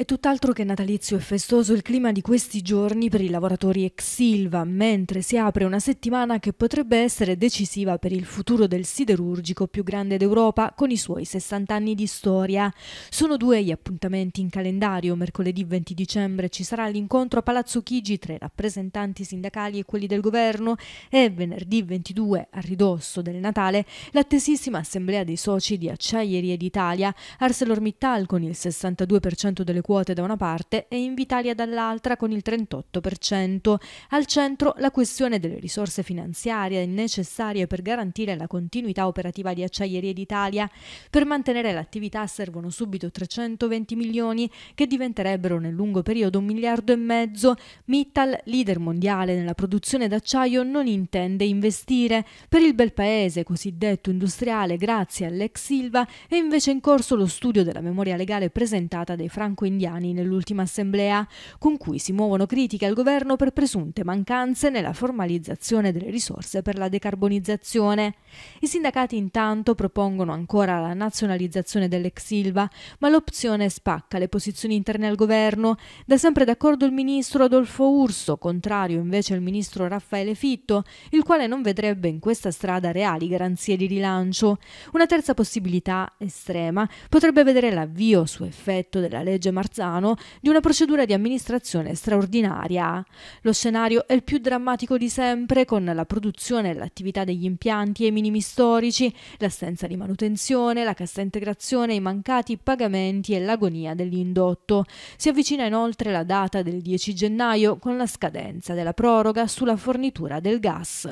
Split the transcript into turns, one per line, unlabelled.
È tutt'altro che natalizio e festoso il clima di questi giorni per i lavoratori ex Silva, mentre si apre una settimana che potrebbe essere decisiva per il futuro del siderurgico più grande d'Europa con i suoi 60 anni di storia. Sono due gli appuntamenti in calendario. Mercoledì 20 dicembre ci sarà l'incontro a Palazzo Chigi tra i rappresentanti sindacali e quelli del governo e venerdì 22, a ridosso del Natale, l'attesissima assemblea dei soci di Acciaierie d'Italia, ArcelorMittal con il 62% delle quote quote da una parte e Invitalia dall'altra con il 38%. Al centro la questione delle risorse finanziarie necessarie per garantire la continuità operativa di Acciaierie d'Italia. Per mantenere l'attività servono subito 320 milioni che diventerebbero nel lungo periodo un miliardo e mezzo. Mittal, leader mondiale nella produzione d'acciaio, non intende investire. Per il bel paese cosiddetto industriale grazie all'ex Silva è invece in corso lo studio della memoria legale presentata dai franco indiani nell'ultima assemblea, con cui si muovono critiche al governo per presunte mancanze nella formalizzazione delle risorse per la decarbonizzazione. I sindacati intanto propongono ancora la nazionalizzazione dell'ex Ilva, ma l'opzione spacca le posizioni interne al governo, da sempre d'accordo il ministro Adolfo Urso, contrario invece al ministro Raffaele Fitto, il quale non vedrebbe in questa strada reali garanzie di rilancio. Una terza possibilità, estrema, potrebbe vedere l'avvio su effetto della legge Marzano di una procedura di amministrazione straordinaria. Lo scenario è il più drammatico di sempre, con la produzione e l'attività degli impianti ai minimi storici, l'assenza di manutenzione, la cassa integrazione, i mancati pagamenti e l'agonia dell'indotto. Si avvicina inoltre la data del 10 gennaio con la scadenza della proroga sulla fornitura del gas.